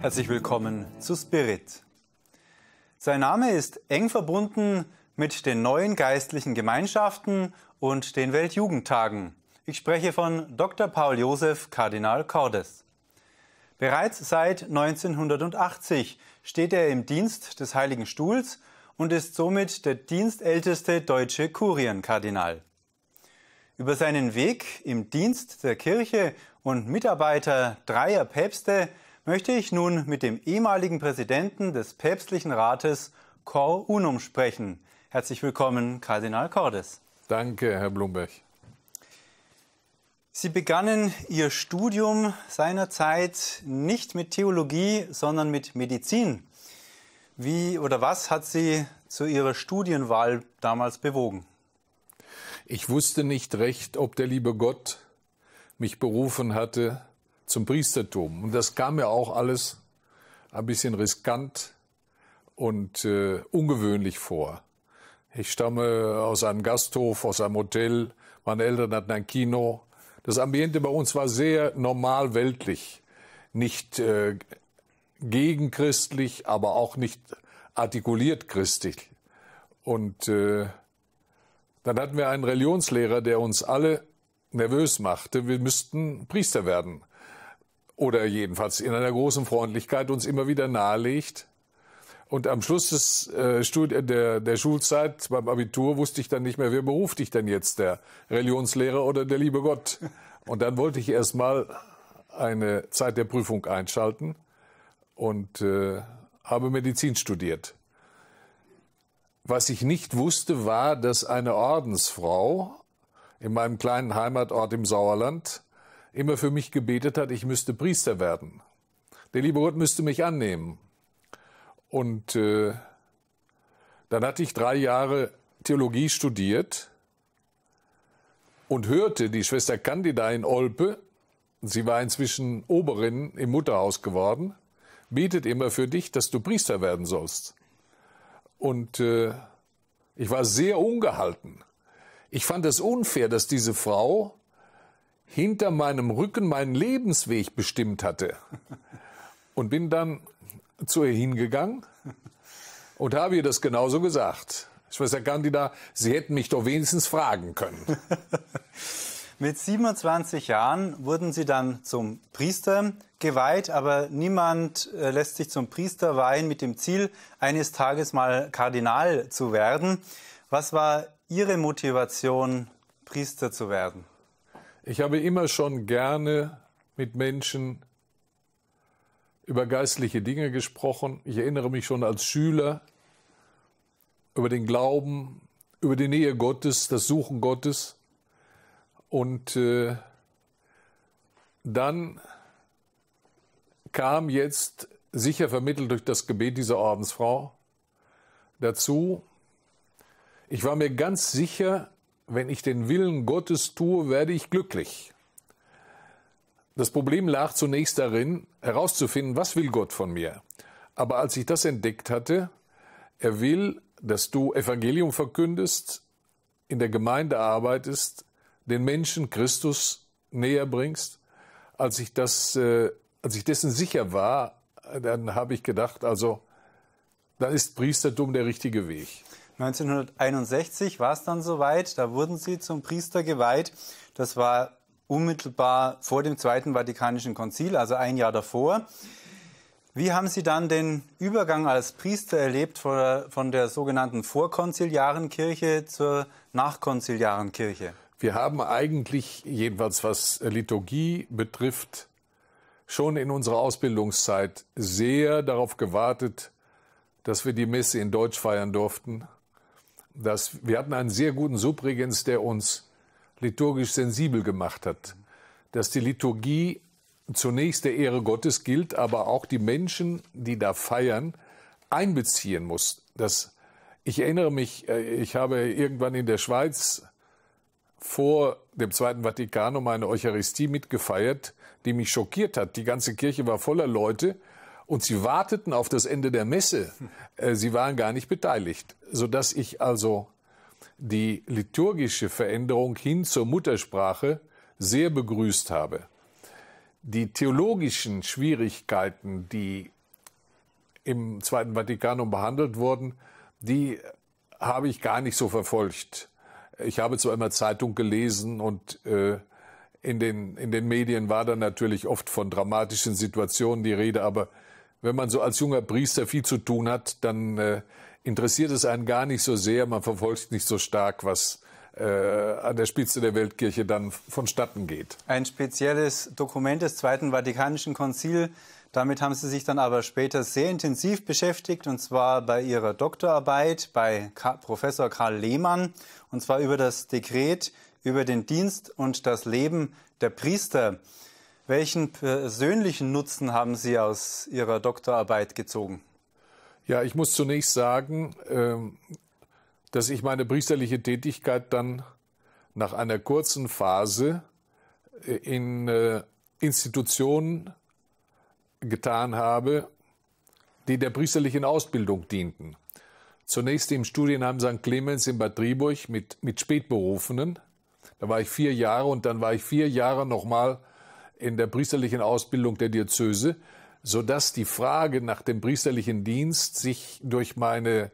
Herzlich willkommen zu Spirit. Sein Name ist eng verbunden mit den neuen geistlichen Gemeinschaften und den Weltjugendtagen. Ich spreche von Dr. Paul Josef Kardinal Cordes. Bereits seit 1980 steht er im Dienst des Heiligen Stuhls und ist somit der dienstälteste deutsche Kurienkardinal. Über seinen Weg im Dienst der Kirche und Mitarbeiter dreier Päpste möchte ich nun mit dem ehemaligen Präsidenten des Päpstlichen Rates Cor Unum sprechen. Herzlich willkommen, Kardinal Cordes. Danke, Herr Blumberg. Sie begannen Ihr Studium seinerzeit nicht mit Theologie, sondern mit Medizin. Wie oder was hat Sie zu Ihrer Studienwahl damals bewogen? Ich wusste nicht recht, ob der liebe Gott mich berufen hatte zum Priestertum. Und das kam mir auch alles ein bisschen riskant und äh, ungewöhnlich vor. Ich stamme aus einem Gasthof, aus einem Hotel. Meine Eltern hatten ein Kino. Das Ambiente bei uns war sehr normal weltlich, nicht äh, gegenchristlich, aber auch nicht artikuliert christlich. Und äh, dann hatten wir einen Religionslehrer, der uns alle nervös machte, wir müssten Priester werden. Oder jedenfalls in einer großen Freundlichkeit uns immer wieder nahelegt. Und am Schluss des, äh, Studi der, der Schulzeit beim Abitur wusste ich dann nicht mehr, wer beruft dich denn jetzt, der Religionslehrer oder der liebe Gott? Und dann wollte ich erst mal eine Zeit der Prüfung einschalten und äh, habe Medizin studiert. Was ich nicht wusste, war, dass eine Ordensfrau in meinem kleinen Heimatort im Sauerland immer für mich gebetet hat, ich müsste Priester werden. Der liebe Gott müsste mich annehmen. Und äh, dann hatte ich drei Jahre Theologie studiert und hörte die Schwester Candida in Olpe, sie war inzwischen Oberin im Mutterhaus geworden, betet immer für dich, dass du Priester werden sollst. Und äh, ich war sehr ungehalten. Ich fand es unfair, dass diese Frau hinter meinem Rücken meinen Lebensweg bestimmt hatte. Und bin dann zu ihr hingegangen und habe ihr das genauso gesagt. Ich weiß, Schwester Candida, Sie hätten mich doch wenigstens fragen können. Mit 27 Jahren wurden sie dann zum Priester geweiht, aber niemand äh, lässt sich zum Priester weihen mit dem Ziel, eines Tages mal Kardinal zu werden. Was war Ihre Motivation, Priester zu werden? Ich habe immer schon gerne mit Menschen über geistliche Dinge gesprochen. Ich erinnere mich schon als Schüler über den Glauben, über die Nähe Gottes, das Suchen Gottes. Und äh, dann kam jetzt, sicher vermittelt durch das Gebet dieser Ordensfrau, dazu, ich war mir ganz sicher, wenn ich den Willen Gottes tue, werde ich glücklich. Das Problem lag zunächst darin, herauszufinden, was will Gott von mir. Aber als ich das entdeckt hatte, er will, dass du Evangelium verkündest, in der Gemeinde arbeitest, den Menschen Christus näher bringst. Als ich, das, äh, als ich dessen sicher war, dann habe ich gedacht, also dann ist Priestertum der richtige Weg. 1961 war es dann soweit, da wurden sie zum Priester geweiht. Das war unmittelbar vor dem Zweiten Vatikanischen Konzil, also ein Jahr davor. Wie haben Sie dann den Übergang als Priester erlebt von der, von der sogenannten vorkonziliaren Kirche zur nachkonziliaren Kirche? Wir haben eigentlich, jedenfalls was Liturgie betrifft, schon in unserer Ausbildungszeit sehr darauf gewartet, dass wir die Messe in Deutsch feiern durften. Dass wir hatten einen sehr guten Subregens, der uns liturgisch sensibel gemacht hat, dass die Liturgie zunächst der Ehre Gottes gilt, aber auch die Menschen, die da feiern, einbeziehen muss. Das, ich erinnere mich, äh, ich habe irgendwann in der Schweiz vor dem Zweiten Vatikanum eine Eucharistie mitgefeiert, die mich schockiert hat. Die ganze Kirche war voller Leute und sie warteten auf das Ende der Messe. Äh, sie waren gar nicht beteiligt, sodass ich also die liturgische Veränderung hin zur Muttersprache sehr begrüßt habe. Die theologischen Schwierigkeiten, die im Zweiten Vatikanum behandelt wurden, die habe ich gar nicht so verfolgt ich habe zwar immer Zeitung gelesen und äh, in, den, in den Medien war dann natürlich oft von dramatischen Situationen die Rede, aber wenn man so als junger Priester viel zu tun hat, dann äh, interessiert es einen gar nicht so sehr, man verfolgt nicht so stark, was äh, an der Spitze der Weltkirche dann vonstatten geht. Ein spezielles Dokument des Zweiten Vatikanischen Konzils damit haben sie sich dann aber später sehr intensiv beschäftigt, und zwar bei ihrer Doktorarbeit bei Professor Karl Lehmann, und zwar über das Dekret über den Dienst und das Leben der Priester. Welchen persönlichen Nutzen haben Sie aus Ihrer Doktorarbeit gezogen? Ja, ich muss zunächst sagen, ähm, dass ich meine priesterliche Tätigkeit dann nach einer kurzen Phase äh, in äh, Institutionen getan habe, die der priesterlichen Ausbildung dienten. Zunächst im Studienheim St. Clemens in Bad Triburg mit, mit Spätberufenen. Da war ich vier Jahre und dann war ich vier Jahre nochmal in der priesterlichen Ausbildung der Diözese, sodass die Frage nach dem priesterlichen Dienst sich durch meine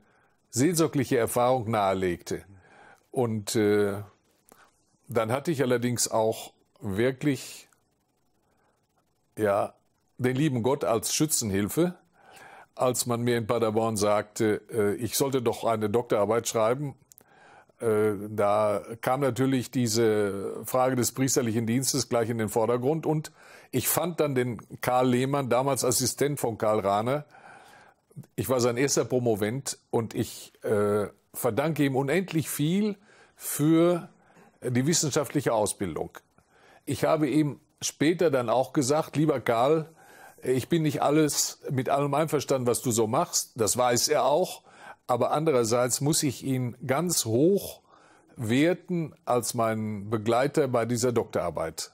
seelsorgliche Erfahrung nahelegte. Und äh, dann hatte ich allerdings auch wirklich ja, den lieben Gott als Schützenhilfe, als man mir in Paderborn sagte, äh, ich sollte doch eine Doktorarbeit schreiben. Äh, da kam natürlich diese Frage des priesterlichen Dienstes gleich in den Vordergrund und ich fand dann den Karl Lehmann, damals Assistent von Karl Rahner. Ich war sein erster Promovent und ich äh, verdanke ihm unendlich viel für die wissenschaftliche Ausbildung. Ich habe ihm später dann auch gesagt, lieber Karl, ich bin nicht alles mit allem einverstanden, was du so machst. Das weiß er auch. Aber andererseits muss ich ihn ganz hoch werten als meinen Begleiter bei dieser Doktorarbeit.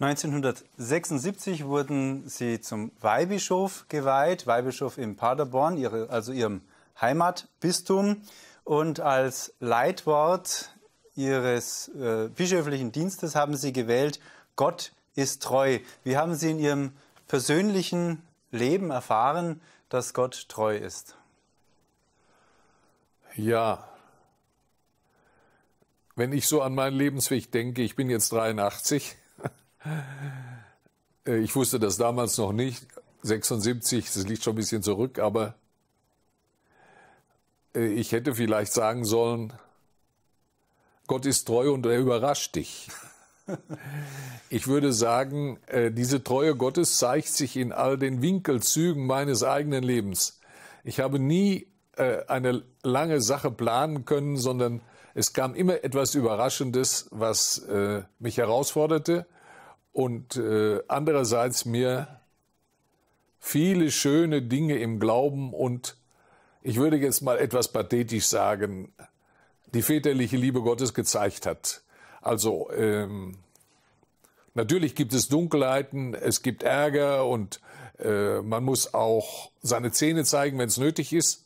1976 wurden sie zum Weihbischof geweiht, Weihbischof in Paderborn, ihre, also ihrem Heimatbistum. Und als Leitwort ihres äh, bischöflichen Dienstes haben sie gewählt, Gott ist treu. Wie haben Sie in Ihrem persönlichen Leben erfahren, dass Gott treu ist? Ja. Wenn ich so an meinen Lebensweg denke, ich bin jetzt 83. Äh, ich wusste das damals noch nicht. 76, das liegt schon ein bisschen zurück, aber äh, ich hätte vielleicht sagen sollen, Gott ist treu und er überrascht dich. Ich würde sagen, äh, diese Treue Gottes zeigt sich in all den Winkelzügen meines eigenen Lebens. Ich habe nie äh, eine lange Sache planen können, sondern es kam immer etwas Überraschendes, was äh, mich herausforderte und andererseits mir viele schöne Dinge im Glauben und ich würde jetzt mal etwas pathetisch sagen, die väterliche Liebe Gottes gezeigt hat. Also ähm, natürlich gibt es Dunkelheiten, es gibt Ärger und äh, man muss auch seine Zähne zeigen, wenn es nötig ist.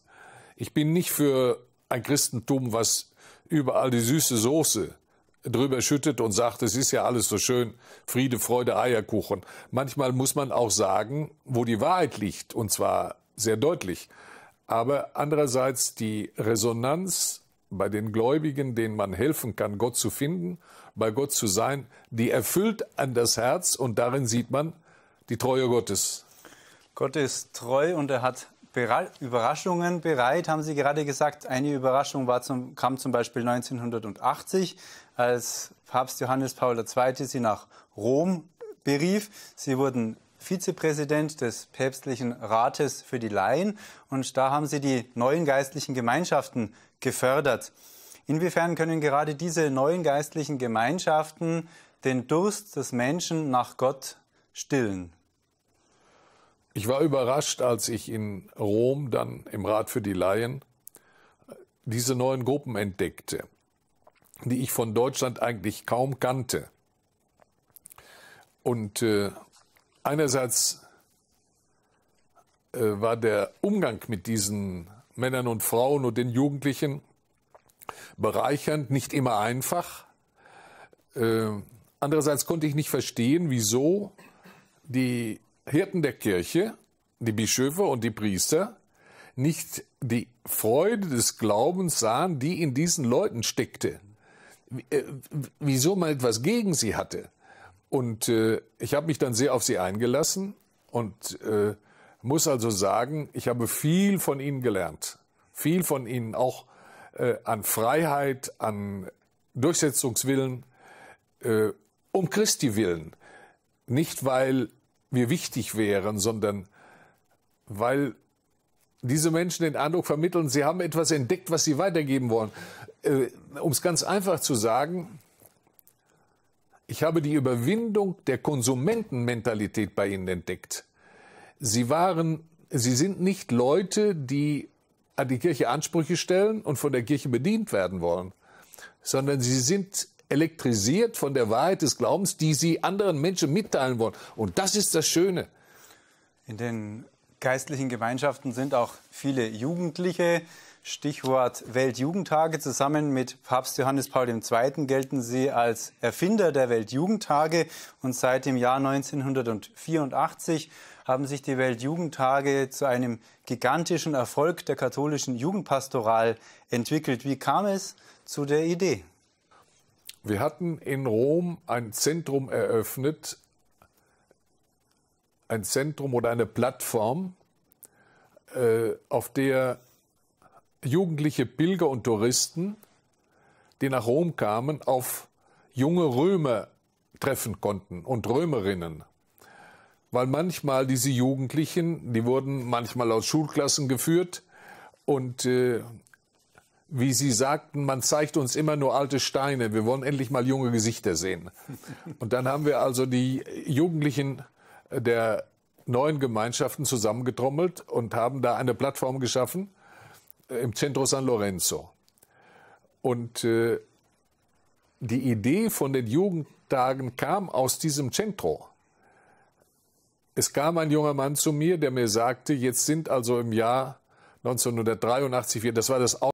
Ich bin nicht für ein Christentum, was überall die süße Soße drüber schüttet und sagt, es ist ja alles so schön, Friede, Freude, Eierkuchen. Manchmal muss man auch sagen, wo die Wahrheit liegt, und zwar sehr deutlich. Aber andererseits die Resonanz bei den Gläubigen, denen man helfen kann, Gott zu finden, bei Gott zu sein, die erfüllt an das Herz und darin sieht man die Treue Gottes. Gott ist treu und er hat Überraschungen bereit, haben Sie gerade gesagt. Eine Überraschung zum, kam zum Beispiel 1980, als Papst Johannes Paul II. Sie nach Rom berief. Sie wurden Vizepräsident des Päpstlichen Rates für die Laien. Und da haben Sie die neuen geistlichen Gemeinschaften gefördert. Inwiefern können gerade diese neuen geistlichen Gemeinschaften den Durst des Menschen nach Gott stillen? Ich war überrascht, als ich in Rom dann im Rat für die Laien diese neuen Gruppen entdeckte, die ich von Deutschland eigentlich kaum kannte. Und äh, Einerseits äh, war der Umgang mit diesen Männern und Frauen und den Jugendlichen bereichernd, nicht immer einfach. Äh, andererseits konnte ich nicht verstehen, wieso die Hirten der Kirche, die Bischöfe und die Priester nicht die Freude des Glaubens sahen, die in diesen Leuten steckte. Äh, wieso man etwas gegen sie hatte. Und äh, ich habe mich dann sehr auf sie eingelassen und äh, muss also sagen, ich habe viel von ihnen gelernt. Viel von ihnen auch äh, an Freiheit, an Durchsetzungswillen, äh, um Christi willen. Nicht, weil wir wichtig wären, sondern weil diese Menschen den Eindruck vermitteln, sie haben etwas entdeckt, was sie weitergeben wollen. Äh, um es ganz einfach zu sagen, ich habe die Überwindung der Konsumentenmentalität bei Ihnen entdeckt. Sie waren, Sie sind nicht Leute, die an die Kirche Ansprüche stellen und von der Kirche bedient werden wollen, sondern Sie sind elektrisiert von der Wahrheit des Glaubens, die Sie anderen Menschen mitteilen wollen. Und das ist das Schöne. In den geistlichen Gemeinschaften sind auch viele Jugendliche, Stichwort Weltjugendtage. Zusammen mit Papst Johannes Paul II. gelten Sie als Erfinder der Weltjugendtage. Und seit dem Jahr 1984 haben sich die Weltjugendtage zu einem gigantischen Erfolg der katholischen Jugendpastoral entwickelt. Wie kam es zu der Idee? Wir hatten in Rom ein Zentrum eröffnet, ein Zentrum oder eine Plattform, äh, auf der jugendliche Pilger und Touristen, die nach Rom kamen, auf junge Römer treffen konnten und Römerinnen. Weil manchmal diese Jugendlichen, die wurden manchmal aus Schulklassen geführt und äh, wie sie sagten, man zeigt uns immer nur alte Steine, wir wollen endlich mal junge Gesichter sehen. Und dann haben wir also die Jugendlichen der neuen Gemeinschaften zusammengetrommelt und haben da eine Plattform geschaffen, im Centro San Lorenzo. Und äh, die Idee von den Jugendtagen kam aus diesem Centro. Es kam ein junger Mann zu mir, der mir sagte, jetzt sind also im Jahr 1983, das war das Auto.